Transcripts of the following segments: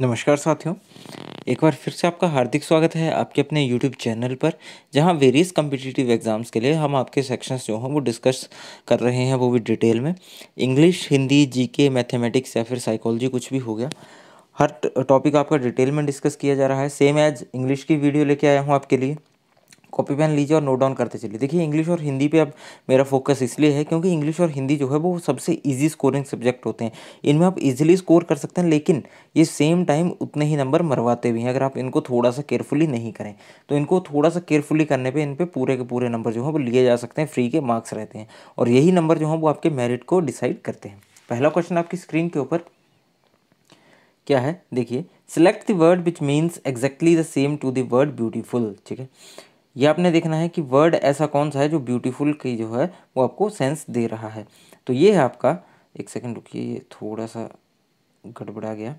नमस्कार साथियों एक बार फिर से आपका हार्दिक स्वागत है आपके अपने YouTube चैनल पर जहां वेरियस कम्पिटिटिव एग्ज़ाम्स के लिए हम आपके सेक्शंस जो हैं वो डिस्कस कर रहे हैं वो भी डिटेल में इंग्लिश हिंदी जीके मैथमेटिक्स या फिर साइकोलॉजी कुछ भी हो गया हर टॉपिक आपका डिटेल में डिस्कस किया जा रहा है सेम एज इंग्लिश की वीडियो लेके आया हूँ आपके लिए कॉपी पेन लीजिए और नोट डाउन करते चलिए देखिए इंग्लिश और हिंदी पे अब मेरा फोकस इसलिए है क्योंकि इंग्लिश और हिंदी जो है वो सबसे ईजी स्कोरिंग सब्जेक्ट होते हैं इनमें आप ईजिली स्कोर कर सकते हैं लेकिन ये सेम टाइम उतने ही नंबर मरवाते भी हैं अगर आप इनको थोड़ा सा केयरफुली नहीं करें तो इनको थोड़ा सा केयरफुली करने पर इन पर पूरे के पूरे नंबर जो है वो लिए जा सकते हैं फ्री के मार्क्स रहते हैं और यही नंबर जो है वो आपके मेरिट को डिसाइड करते हैं पहला क्वेश्चन आपकी स्क्रीन के ऊपर क्या है देखिए select the word which means exactly the same to the word beautiful ठीक है ये आपने देखना है कि वर्ड ऐसा कौन सा है जो ब्यूटीफुल की जो है वो आपको सेंस दे रहा है तो ये है आपका एक सेकंड रुकिए ये थोड़ा सा गड़बड़ा गया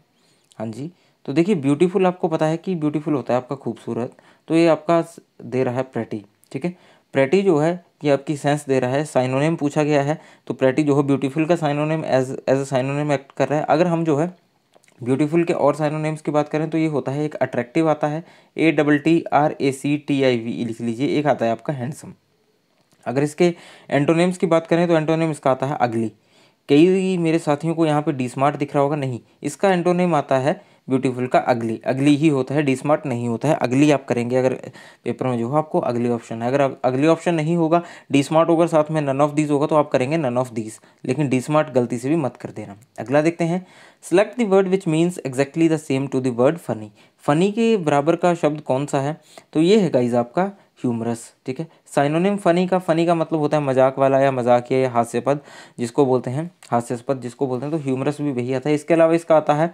हाँ जी तो देखिए ब्यूटीफुल आपको पता है कि ब्यूटीफुल होता है आपका खूबसूरत तो ये आपका दे रहा है प्रैटी ठीक है प्रैटी जो है ये आपकी सेंस दे रहा है साइनोनेम पूछा गया है तो प्रैटी जो है ब्यूटीफुल का synonym as as a synonym act कर रहा है अगर हम जो है ब्यूटीफुल के और साइनोनेम्स की बात करें तो ये होता है एक अट्रैक्टिव आता है A double T R A C T I V लिख लीजिए एक आता है आपका हैंडसम अगर इसके एंटोनेम्स की बात करें तो एंटोनेम इसका आता है अगली कई मेरे साथियों को यहाँ पे डी स्मार्ट दिख रहा होगा नहीं इसका एंटोनेम आता है ब्यूटीफुल का अगली अगली ही होता है डी स्मार्ट नहीं होता है अगली आप करेंगे अगर पेपर में जो हो आपको अगली ऑप्शन है अगर अगली ऑप्शन नहीं होगा डी स्मार्ट होगा साथ में नन ऑफ दीज होगा तो आप करेंगे नन ऑफ दीज लेकिन डी स्मार्ट गलती से भी मत कर देना अगला देखते हैं select the word which means exactly the same to the word funny funny के बराबर का शब्द कौन सा है तो ये है गाइज आपका ह्यूमरस ठीक है साइनोनिम फ़नी का फ़नी का मतलब होता है मजाक वाला या मजाकिया या हास्यपद जिसको बोलते हैं हास्यस्पद जिसको बोलते हैं तो ह्यूमरस भी वही आता है इसके अलावा इसका आता है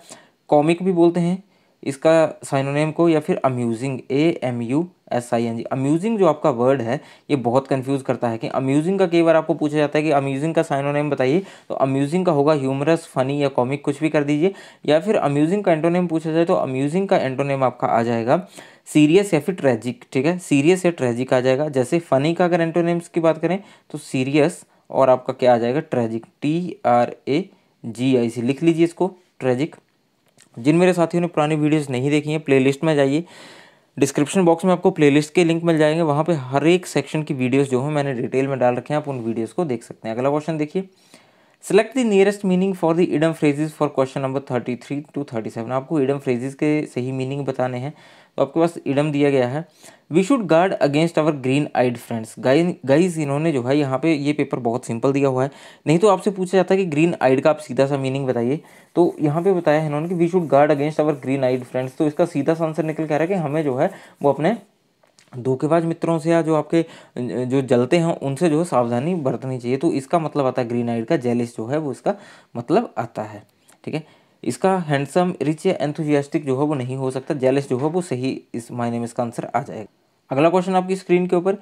कॉमिक भी बोलते हैं इसका साइनोनेम को या फिर amusing A M U S I N G amusing जो आपका वर्ड है ये बहुत कंफ्यूज करता है कि अम्यूजिंग का कई बार आपको पूछा जाता है कि अम्यूजिंग का साइनोनेम बताइए तो अम्यूजिंग का होगा ह्यूमरस फनी या कॉमिक कुछ भी कर दीजिए या फिर अम्यूजिंग का एंटोनेम पूछा जाए तो अम्यूजिंग का एंटोनेम आपका आ जाएगा सीरियस या फिर ट्रेजिक ठीक है सीरियस या ट्रेजिक आ जाएगा जैसे फ़नी का अगर एंटोनेम्स की बात करें तो सीरियस और आपका क्या आ जाएगा tragic T R A G I C लिख लीजिए इसको ट्रेजिक जिन मेरे साथियों ने पुरानी वीडियोस नहीं देखी हैं प्लेलिस्ट में जाइए डिस्क्रिप्शन बॉक्स में आपको प्लेलिस्ट के लिंक मिल जाएंगे वहाँ पे हर एक सेक्शन की वीडियोस जो हैं मैंने डिटेल में डाल रखे हैं आप उन वीडियोस को देख सकते हैं अगला क्वेश्चन देखिए select the nearest meaning for the idiom phrases for question number thirty three to thirty seven आपको इडम फ्रेजेस के सही मीनिंग बताने हैं तो आपके पास इडम दिया गया है we should guard against our green eyed friends guys इन्होंने जो है यहाँ पे ये पेपर बहुत सिंपल दिया हुआ है नहीं तो आपसे पूछा जाता है कि ग्रीन आइड का आप सीधा सा मीनिंग बताइए तो यहाँ पे बताया है इन्होंने कि we should guard against our green eyed friends तो इसका सीधा सा आंसर निकल कह रहा है कि हमें जो है वो अपने धोखेबाज मित्रों से या जो आपके जो जलते हैं उनसे जो है सावधानी बरतनी चाहिए तो इसका मतलब आता है ग्रीन आइड का जेलिस जो है वो इसका मतलब आता है ठीक है इसका हैंडसम रिच या एंथुजियास्टिक जो है वो नहीं हो सकता जेलिस जो है वो सही इस मायने में इसका आंसर आ जाएगा अगला क्वेश्चन आपकी स्क्रीन के ऊपर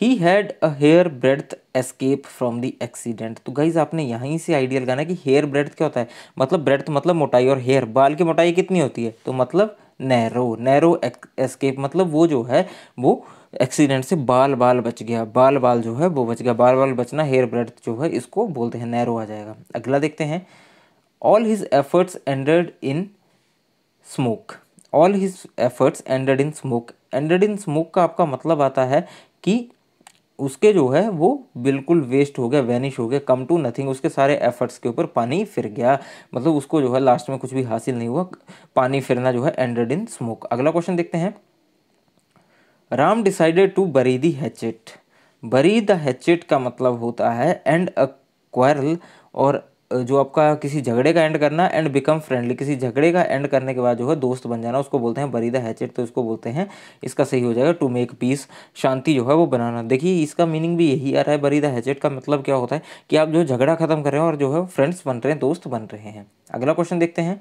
ही had a hair breadth escape from the accident तो गाइज आपने यहीं से आइडिया लगाना कि हेयर ब्रेड्थ क्या होता है मतलब ब्रेड्थ मतलब मोटाई और हेयर बाल की मोटाई कितनी होती है तो मतलब नैरो नैरो एस्केप मतलब वो जो है वो एक्सीडेंट से बाल बाल बच गया बाल बाल जो है वो बच गया बाल बाल बचना हेयर ब्रेड जो है इसको बोलते हैं नैरो आ जाएगा अगला देखते हैं all his efforts ended in smoke all his efforts ended in smoke ended in smoke का आपका मतलब आता है कि उसके जो है वो बिल्कुल वेस्ट हो गया वैनिश हो गया कम टू नथिंग उसके सारे एफर्ट्स के ऊपर पानी फिर गया मतलब उसको जो है लास्ट में कुछ भी हासिल नहीं हुआ पानी फिरना जो है एंडेड इन स्मोक अगला क्वेश्चन देखते हैं Ram decided to bury the hatchet bury the hatchet का मतलब होता है एंड अ क्वारल और जो आपका किसी झगड़े का एंड करना एंड बिकम फ्रेंडली किसी झगड़े का एंड करने के बाद जो है दोस्त बन जाना उसको बोलते हैं बरी द हैचेट तो इसको बोलते हैं इसका सही हो जाएगा टू मेक पीस शांति जो है वो बनाना देखिए इसका मीनिंग भी यही आ रहा है बरी द हैचेट का मतलब क्या होता है कि आप जो झगड़ा खत्म कर रहे हैं और जो है फ्रेंड्स बन रहे हैं दोस्त बन रहे हैं अगला क्वेश्चन देखते हैं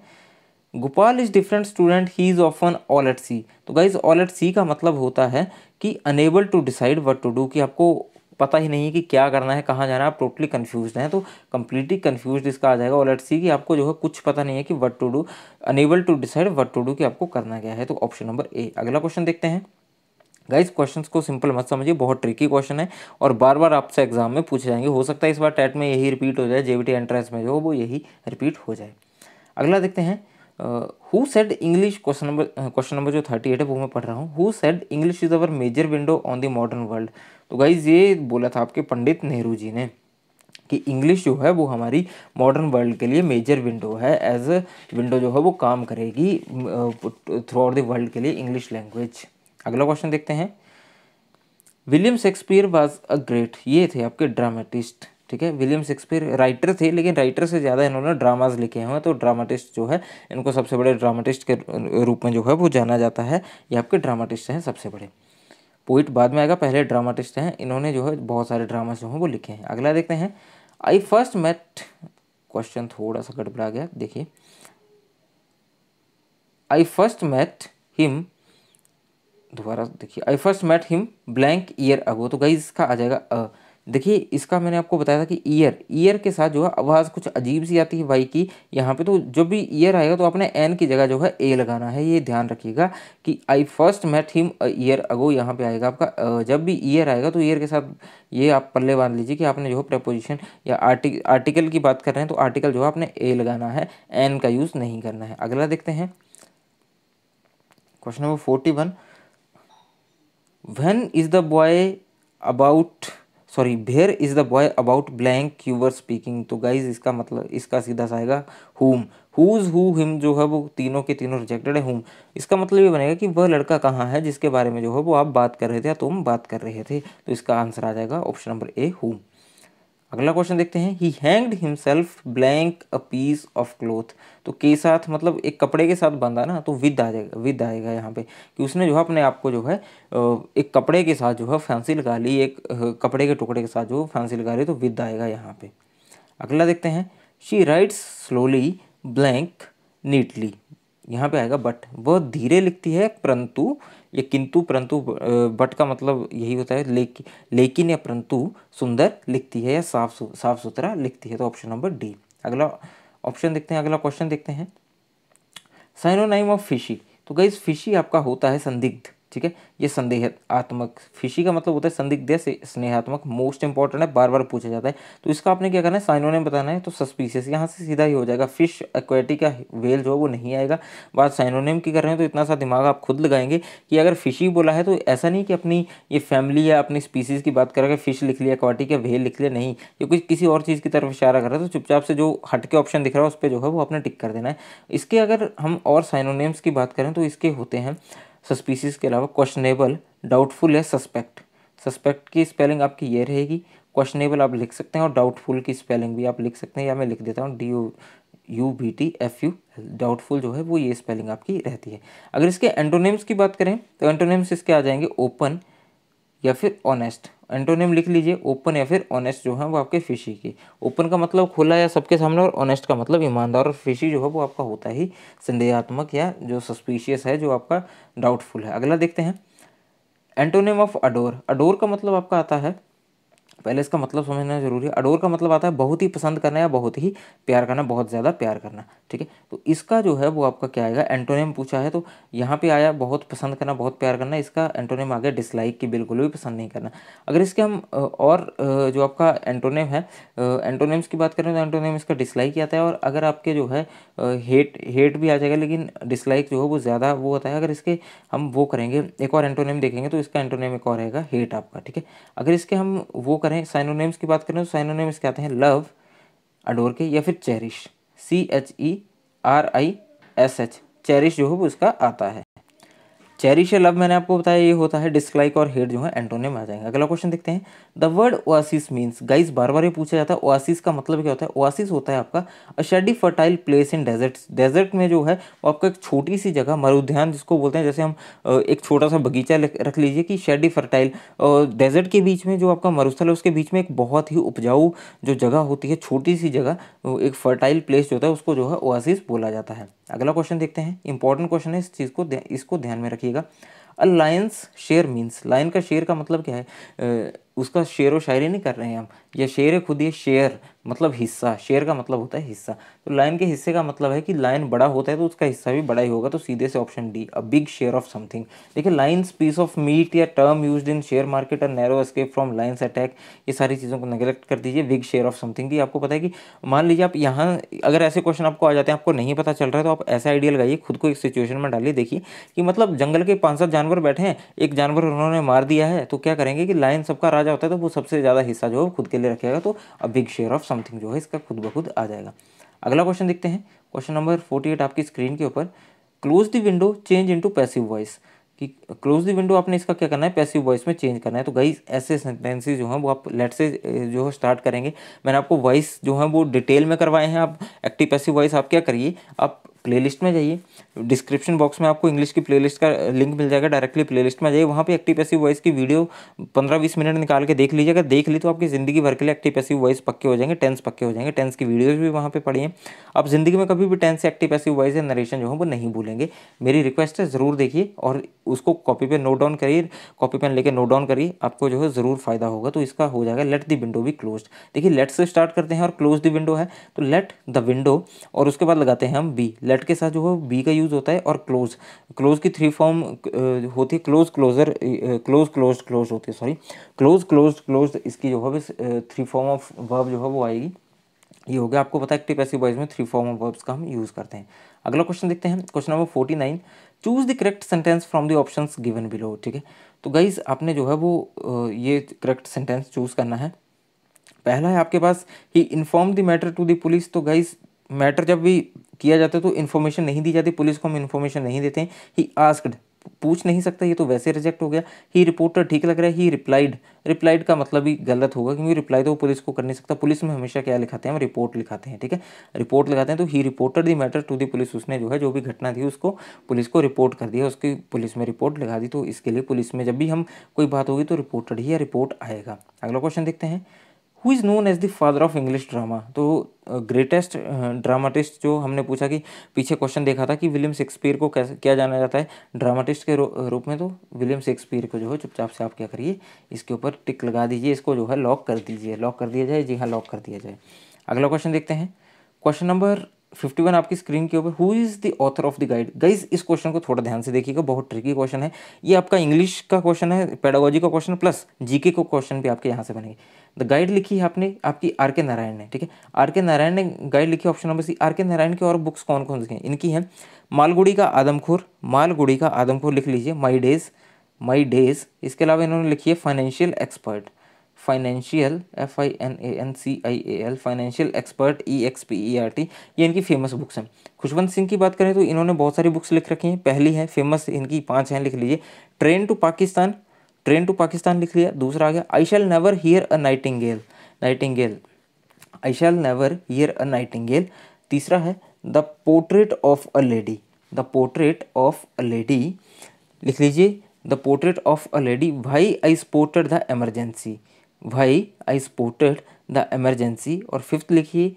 Gopal is different student he is often all at sea तो गाइज ऑल एट सी का मतलब होता है कि unable to decide what to do कि आपको पता ही नहीं कि क्या करना है कहाँ जाना है आप टोटली कन्फ्यूज हैं तो कम्प्लीटली कन्फ्यूज इसका आ जाएगा और लेट्स सी कि आपको जो है कुछ पता नहीं है कि what to do unable to decide what to do कि आपको करना क्या है तो ऑप्शन नंबर ए अगला क्वेश्चन देखते हैं गाइस क्वेश्चंस को सिंपल मत समझिए बहुत ट्रिकी क्वेश्चन है और बार बार आपसे एग्जाम में पूछे जाएंगे हो सकता है इस बार टेट में यही रिपीट हो जाए जेबीटी एंट्रेंस में जो वो यही रिपीट हो जाए अगला देखते हैं who said English question number question number जो थर्टी एट है वो मैं पढ़ रहा हूँ who said English is our major window on the modern world तो गाइज़ ये बोला था आपके पंडित नेहरू जी ने कि इंग्लिश जो है वो हमारी मॉडर्न वर्ल्ड के लिए मेजर विंडो है एज अ विंडो जो है वो काम करेगी थ्रू आउट द वर्ल्ड के लिए इंग्लिश लैंग्वेज अगला क्वेश्चन देखते हैं William Shakespeare was a great ये थे आपके ड्रामेटिस्ट ठीक है विलियम शेक्सपियर राइटर थे लेकिन राइटर से ज़्यादा इन्होंने ड्रामाज लिखे हुए हैं तो ड्रामाटिस्ट जो है इनको सबसे बड़े ड्रामाटिस्ट के रूप में जो है वो जाना जाता है ये आपके ड्रामाटिस्ट हैं सबसे बड़े पोइट बाद में आएगा पहले ड्रामाटिस्ट हैं इन्होंने जो है बहुत सारे ड्रामा जो हैं वो लिखे हैं अगला देखते हैं आई फर्स्ट मेट क्वेश्चन थोड़ा सा गड़बड़ा गया देखिए आई फर्स्ट मेट हिम दोबारा देखिए I first met him blank year ago तो गाइज इसका आ जाएगा अ देखिए इसका मैंने आपको बताया था कि ईयर ईयर के साथ जो है आवाज़ कुछ अजीब सी आती है वाई की यहाँ पे तो जब भी ईयर आएगा तो आपने एन की जगह जो है ए लगाना है ये ध्यान रखिएगा कि I first met him year ago यहाँ पे आएगा आपका जब भी ईयर आएगा तो ईयर के साथ ये आप पल्ले बांध लीजिए कि आपने जो है प्रपोजिशन या आर्टिक आर्टिकल की बात कर रहे हैं तो आर्टिकल जो है आपने ए लगाना है एन का यूज़ नहीं करना है अगला देखते हैं question number forty one when is the boy about sorry where is the boy about blank you speaking तो गाइज इसका मतलब इसका सीधा सा आएगा हुम हुज हु हिम जो है वो तीनों के तीनों रिजेक्टेड है हुम इसका मतलब ये बनेगा कि वह लड़का कहाँ है जिसके बारे में जो है वो आप बात कर रहे थे या तुम बात कर रहे थे तो इसका आंसर आ जाएगा ऑप्शन नंबर ए हुम अगला क्वेश्चन देखते हैं he hanged himself blank a piece of cloth तो के साथ मतलब एक कपड़े के साथ बंधा ना तो विद आ जाएगा विद आएगा यहाँ पे कि उसने जो है अपने आप को जो है एक कपड़े के साथ जो है फैंसी लगा ली एक कपड़े के टुकड़े के साथ जो फैंसी लगा ली तो विद आएगा यहाँ पे अगला देखते हैं she writes slowly blank neatly यहाँ पे आएगा बट वह धीरे लिखती है परंतु या किंतु परंतु बट का मतलब यही होता है लेकिन लेकिन या परंतु सुंदर लिखती है या साफ साफ सुथरा लिखती है तो ऑप्शन नंबर डी अगला ऑप्शन देखते हैं अगला क्वेश्चन देखते हैं साइनोनाइम ऑफ फिशी तो गई फिशी आपका होता है संदिग्ध ठीक है ये संदेहात्मक फिशी का मतलब होता है संदिग्ध से स्नेहात्मक मोस्ट इंपॉर्टेंट है बार बार पूछा जाता है तो इसका आपने क्या करना है ने बताना है तो सस्पीशियस यहाँ से सीधा ही हो जाएगा फिश एक्वेटिक का वेल जो है वो नहीं आएगा बात साइनोनेम की कर रहे हैं तो इतना सा दिमाग आप खुद लगाएंगे कि अगर फिशी बोला है तो ऐसा नहीं कि अपनी ये फैमिली या अपनी स्पीसीज़ की बात करेगा फिश लिख लिया एक्वाटिक या वेल लिख लिया नहीं ये कुछ किसी और चीज़ की तरफ इशारा कर रहा है तो चुपचाप से जो हटके ऑप्शन दिख रहा है उस पर जो है वो आपने टिक कर देना है इसके अगर हम और साइनोनेम्स की बात करें तो इसके होते हैं सस्पीसीज के अलावा क्वेश्चनेबल डाउटफुल है सस्पेक्ट सस्पेक्ट की स्पेलिंग आपकी ये रहेगी क्वेश्चनेबल आप लिख सकते हैं और डाउटफुल की स्पेलिंग भी आप लिख सकते हैं या मैं लिख देता हूँ D O U B T F U doubtful जो है वो ये स्पेलिंग आपकी रहती है अगर इसके एंटोनेम्स की बात करें तो एंटोनेम्स इसके आ जाएंगे ओपन या फिर ऑनेस्ट एंटोनियम लिख लीजिए ओपन या फिर ऑनेस्ट जो है वो आपके फिशी की ओपन का मतलब खुला या सबके सामने और ऑनेस्ट का मतलब ईमानदार और फिशी जो है वो आपका होता ही संदेहात्मक या जो सस्पिशियस है जो आपका डाउटफुल है अगला देखते हैं एंटोनियम ऑफ अडोर अडोर का मतलब आपका आता है पहले इसका मतलब समझना जरूरी है अडोर का मतलब आता है बहुत ही पसंद करना या बहुत ही प्यार करना बहुत ज़्यादा प्यार करना ठीक है तो इसका जो है वो आपका क्या आएगा एंटोनियम पूछा है तो यहाँ पे आया बहुत पसंद करना बहुत प्यार करना इसका एंटोनियम आ गया डिसलाइक की बिल्कुल भी पसंद नहीं करना अगर इसके हम और जो आपका एंटोनियम है एंटोनियम्स की बात करें तो एंटोनियम इसका डिसलाइक ही आता है और अगर आपके जो है हेट हेट भी आ जाएगा लेकिन डिसलाइक जो है वो ज़्यादा वो होता है अगर इसके हम वो करेंगे एक और एंटोनियम देखेंगे तो इसका एंटोनियम एक और रहेगा हेट आपका ठीक है अगर इसके हम वो करें करें साइनोनेम्स की बात करें तो साइनोनेम्स क्या आते हैं लव अडोर के या फिर cherish C H E R I S H cherish जो है वो इसका आता है चेरिश लव मैंने आपको बताया ये होता है डिसलाइक और हेट जो है एंटोनियम आ जाएंगे अगला क्वेश्चन देखते हैं the word oasis means guys बार बार ये पूछा जाता है ओआसिस का मतलब क्या होता है ओआसिस होता है आपका a shady fertile place in desert desert में जो है आपका एक छोटी सी जगह मरुध्यान जिसको बोलते हैं जैसे हम एक छोटा सा बगीचा रख लीजिए कि शेडी फर्टाइल डेजर्ट के बीच में जो आपका मरुस्थल है उसके बीच में एक बहुत ही उपजाऊ जो जगह होती है छोटी सी जगह एक फर्टाइल प्लेस जो होता है उसको जो है ओआसिस बोला जाता है अगला क्वेश्चन देखते हैं इंपॉर्टेंट क्वेश्चन है इस चीज़ को इसको ध्यान में रखिएगा a lion's share means lion का शेयर का मतलब क्या है उसका शेर व शायरी नहीं कर रहे हैं हम या शेर खुद ये शेयर मतलब हिस्सा शेयर का मतलब होता है हिस्सा तो लाइन के हिस्से का मतलब है कि लाइन बड़ा होता है तो उसका हिस्सा भी बड़ा ही होगा तो सीधे से option D a big share of something देखिए लाइन्स पीस ऑफ मीट या term use in share market और narrow escape from lion's attack ये सारी चीज़ों को नेगलेक्ट कर दीजिए बिग शेयर ऑफ समथिंग की आपको पता है कि मान लीजिए आप यहाँ अगर ऐसे क्वेश्चन आपको आ जाते हैं आपको नहीं पता चल रहा है तो आप ऐसा आइडिया लगाइए खुद को एक सिचुएशन में डालिए देखिए कि मतलब जंगल के पाँच सात जानवर बैठे हैं एक जानवर उन्होंने मार दिया है तो क्या करेंगे कि लाइन सबका राजा होता है तो वो सबसे ज़्यादा हिस्सा जो है खुद के लिए रखेगा तो a big share of something जो है इसका खुद ब खुद आ जाएगा अगला क्वेश्चन देखते हैं क्वेश्चन नंबर फोर्टी एट आपकी स्क्रीन के ऊपर close the window change into passive voice कि क्लोज द विंडो आपने इसका क्या करना है पैसिव वॉइस में चेंज करना है तो गई ऐसे सेंटेंसेज जो हैं वो आप लेट से जो है स्टार्ट करेंगे मैंने आपको वॉइस जो है वो डिटेल में करवाए हैं आप एक्टिव पैसिव वॉइस आप क्या करिए आप प्लेलिस्ट में जाइए डिस्क्रिप्शन बॉक्स में आपको इंग्लिश की प्लेलिस्ट का लिंक मिल जाएगा डायरेक्टली प्लेलिस्ट में जाइए वहाँ पे एक्टिव पैसिव वॉइस की वीडियो पंद्रह बीस मिनट निकाल के देख लीजिएगा देख ली तो आपकी ज़िंदगी भर के लिए एक्टिव पैसिव वॉइस पक्के हो जाएंगे टेंस पक्के हो जाएंगे टेंस की वीडियोज़ भी वहाँ पर पढ़िए आप ज़िंदगी में कभी भी टेंस एक्टिव पैसिव वॉइस या नरेशन जो है वो नहीं भूलेंगे मेरी रिक्वेस्ट है ज़रूर देखिए और उसको कॉपी पे नोट डाउन करिए कॉपी पेन लेके नोट डाउन करिए आपको जो है ज़रूर फायदा होगा तो इसका हो जाएगा let the window be close देखिए लेट से स्टार्ट करते हैं और क्लोज दी विंडो है तो लेट द विंडो और उसके बाद लगाते हैं हम बी लेट लेट के साथ जो है बी का यूज़ होता है और क्लोज क्लोज की थ्री फॉर्म होती है close closer close close close होती है सॉरी क्लोज क्लोज क्लोज इसकी जो है थ्री फॉर्म ऑफ वर्ब जो है वो आएगी ये हो गया आपको पता है एक्टिव पैसिव वॉइस में थ्री फॉर्म ऑफ वर्ब्स का हम यूज़ करते हैं अगला क्वेश्चन देखते हैं question number forty nine choose the correct sentence from the option given below ठीक है तो गाइज आपने जो है वो ये करेक्ट सेंटेंस चूज़ करना है पहला है आपके पास ही inform the matter to the police तो गाइज मैटर जब भी किया जाता है तो इन्फॉर्मेशन नहीं दी जाती पुलिस को हम इन्फॉर्मेशन नहीं देते हैं ही आस्कड पूछ नहीं सकता ये तो वैसे रिजेक्ट हो गया ही रिपोर्टर ठीक लग रहा है ही रिप्लाइड रिप्लाइड का मतलब भी गलत होगा क्योंकि रिप्लाई तो वो पुलिस को कर नहीं सकता पुलिस में हमेशा क्या लिखाते हैं हम रिपोर्ट लिखाते हैं ठीक है रिपोर्ट लिखाते हैं तो ही reported the matter to the police उसने जो है जो भी घटना थी उसको पुलिस को रिपोर्ट कर दिया उसकी पुलिस में रिपोर्ट लिखा दी तो इसके लिए पुलिस में जब भी हम कोई बात होगी तो रिपोर्टर ही या रिपोर्ट आएगा अगला क्वेश्चन देखते हैं who is known as the father of English drama तो ग्रेटेस्ट uh, ड्रामाटिस्ट uh, जो हमने पूछा कि पीछे क्वेश्चन देखा था कि विलियम शेक्सपियर को कैसे क्या जाना जाता है ड्रामाटिस्ट के uh, रूप में तो विलियम शेक्सपियर को जो है चुपचाप से आप क्या करिए इसके ऊपर टिक लगा दीजिए इसको जो है लॉक कर दीजिए लॉक कर दिया जाए जी हाँ लॉक कर दिया जाए अगला क्वेश्चन देखते हैं क्वेश्चन नंबर फिफ्टी वन आपकी स्क्रीन के ऊपर who is the author of the guide guys इस क्वेश्चन को थोड़ा ध्यान से देखिएगा बहुत ट्रिकी क्वेश्चन है ये आपका इंग्लिश का क्वेश्चन है पेडागोजी का क्वेश्चन प्लस जीके का क्वेश्चन भी आपके यहाँ से बनेंगे द गाइड लिखी है आपने आपकी आर के नारायण ने ठीक है आर के नारायण ने गाइड लिखी ऑप्शन नंबर सी आर के नारायण की और बुक्स कौन कौन सी हैं इनकी हैं मालगुड़ी का आदमखोर मालगुड़ी का आदमखोर लिख लीजिए माई डेज माई डेज इसके अलावा इन्होंने लिखी है financial expert financial F I N A N C I A L financial expert E X P E R T ये इनकी फेमस बुक्स हैं खुशवंत सिंह की बात करें तो इन्होंने बहुत सारी बुक्स लिख रखी हैं पहली है फेमस इनकी पांच हैं लिख लीजिए train to Pakistan train to Pakistan लिख लिया दूसरा आ गया I shall never hear a nightingale nightingale I shall never hear a nightingale तीसरा है the portrait of a lady the portrait of a lady लिख लीजिए the portrait of a lady why I supported the emergency why I supported the emergency और fifth लिखिए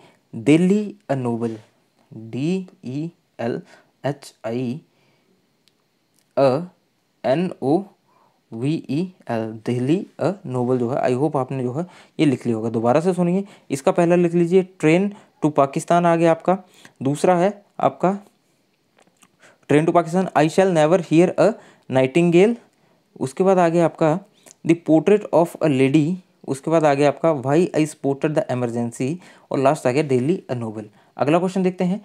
Delhi a novel D E L H I A N O V E L Delhi a novel जो है I hope आपने जो है ये लिख लिया होगा दोबारा से सुनिए इसका पहला लिख लीजिए ट्रेन टू पाकिस्तान आ गया आपका दूसरा है आपका train to Pakistan I shall never hear a nightingale उसके बाद आ गया आपका the portrait of a lady उसके बाद आ गया आपका why I supported the emergency और लास्ट आ गया डेली अ नोवल अगला क्वेश्चन देखते हैं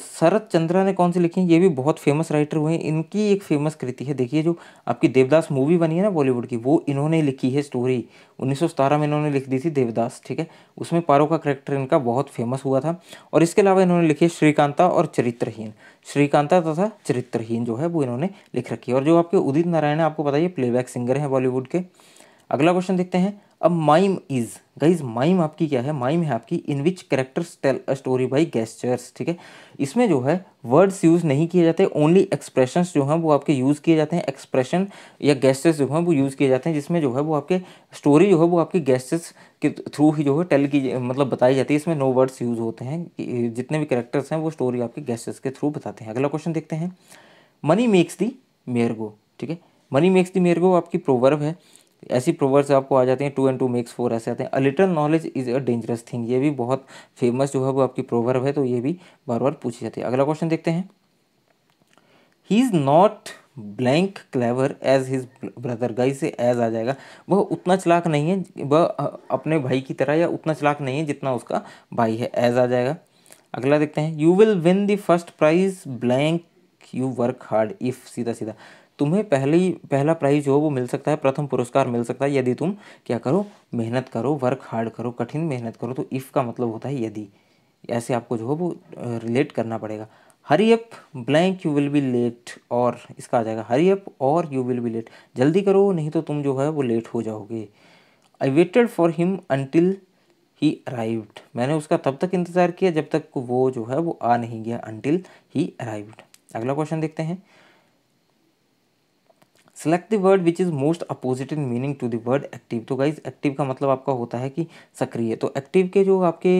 शरद चंद्रा ने कौन सी लिखी है ये भी बहुत फेमस राइटर हुए हैं इनकी एक फेमस कृति है देखिए जो आपकी देवदास मूवी बनी है ना बॉलीवुड की वो इन्होंने लिखी है स्टोरी उन्नीस में इन्होंने लिख दी थी देवदास ठीक है उसमें पारो का करेक्टर इनका बहुत फेमस हुआ था और इसके अलावा इन्होंने लिखी है श्रीकांता और चरित्रहीन श्रीकांता तथा चरित्रहीन जो है वो इन्होंने लिख रखी है और जो आपके उदित नारायण है आपको पता है प्लेबैक सिंगर हैं बॉलीवुड के अगला क्वेश्चन देखते हैं अब माइम इज़ गाइज माइम आपकी क्या है माइम है आपकी in which characters tell a story by gestures ठीक है इसमें जो है वर्ड्स यूज़ नहीं किए जाते ओनली एक्सप्रेशंस जो हैं वो आपके यूज़ किए जाते हैं एक्सप्रेशन या गेस्टर्स जो हैं वो यूज़ किए जाते हैं जिसमें जो है वो आपके स्टोरी जो है वो आपके गेस्टर्स के थ्रू ही जो है टेल की मतलब बताई जाती है इसमें नो वर्ड्स यूज़ होते हैं जितने भी करेक्टर्स हैं वो स्टोरी आपके गेस्टर्स के थ्रू बताते हैं अगला क्वेश्चन देखते हैं money makes the mare go ठीक है money makes the mare go आपकी प्रोवर्व है ऐसी प्रोवर्स आपको आ जाते हैं two and two makes four ऐसे आते हैं a little knowledge is a dangerous thing ये भी बहुत फेमस जो है वो आपकी प्रोवर्ब है तो ये भी बार बार पूछी जाती है अगला क्वेश्चन देखते हैं he is not blank clever as his brother गाई से एज आ जाएगा वह उतना चलाक नहीं है वह अपने भाई की तरह या उतना चलाक नहीं है जितना उसका भाई है एज आ जाएगा अगला देखते हैं you will win the first prize blank you work hard if सीधा सीधा तुम्हें पहली पहला प्राइज जो वो मिल सकता है प्रथम पुरस्कार मिल सकता है यदि तुम क्या करो मेहनत करो वर्क हार्ड करो कठिन मेहनत करो तो इफ़ का मतलब होता है यदि ऐसे आपको जो है वो रिलेट करना पड़ेगा hurry up blank you will be late और इसका आ जाएगा hurry up or you will be late जल्दी करो नहीं तो तुम जो है वो लेट हो जाओगे I waited for him until he arrived मैंने उसका तब तक इंतज़ार किया जब तक वो जो है वो आ नहीं गया अनटिल ही अराइव्ड अगला क्वेश्चन देखते हैं select the word which is most opposite in meaning to the word active तो गाइज एक्टिव का मतलब आपका होता है कि सक्रिय तो एक्टिव के जो आपके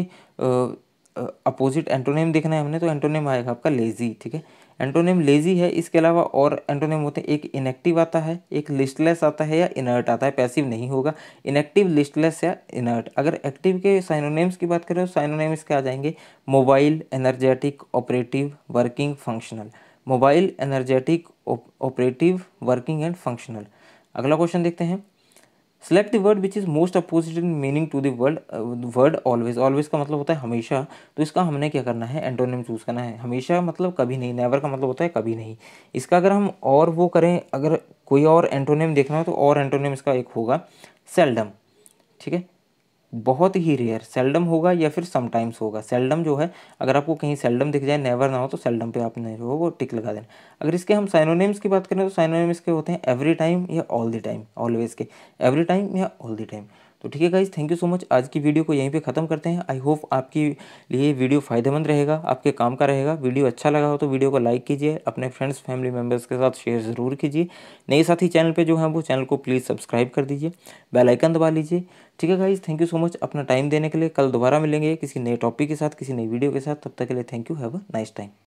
अपोजिट एंटोनेम देखना है हमने तो एंटोनेम आएगा आपका लेजी ठीक है एंटोनेम लेजी है इसके अलावा और एंटोनेम होते हैं एक इनएक्टिव आता है एक लिस्टलेस आता है या इनर्ट आता है पैसिव नहीं होगा इनएक्टिव लिस्टलेस या इनर्ट अगर एक्टिव के साइनोनेम्स की बात करें तो साइनोनेम्स के आ जाएंगे mobile energetic operative working functional mobile energetic operative working and functional अगला क्वेश्चन देखते हैं select the word which is most opposite in meaning to the word word always always का मतलब होता है हमेशा तो इसका हमने क्या करना है एंटोनियम चूज़ करना है हमेशा मतलब कभी नहीं नेवर का मतलब होता है कभी नहीं इसका अगर हम और वो करें अगर कोई और एंटोनियम देखना हो तो और एंटोनियम इसका एक होगा सेल्डम ठीक है बहुत ही रेयर सेल्डम होगा या फिर समटाइम्स होगा सेल्डम जो है अगर आपको कहीं सेल्डम दिख जाए नेवर ना हो तो सेल्डम पे आपने जो हो वो टिक लगा देना अगर इसके हम साइनोनेम्स की बात करें तो साइनोनेम्स के होते हैं एवरी टाइम या ऑल द टाइम ऑलवेज के एवरी टाइम या ऑल द टाइम तो ठीक है guys thank you so much आज की वीडियो को यहीं पे ख़त्म करते हैं आई होप आपके लिए वीडियो फायदेमंद रहेगा आपके काम का रहेगा वीडियो अच्छा लगा हो तो वीडियो को लाइक कीजिए अपने फ्रेंड्स फैमिली मेम्बर्स के साथ शेयर ज़रूर कीजिए नए साथी चैनल पे जो है वो चैनल को प्लीज़ सब्सक्राइब कर दीजिए बेलाइकन दबा लीजिए ठीक है guys thank you so much अपना टाइम देने के लिए कल दोबारा मिलेंगे किसी नए टॉपिक के साथ किसी नई वीडियो के साथ तब तक के लिए thank you have a nice time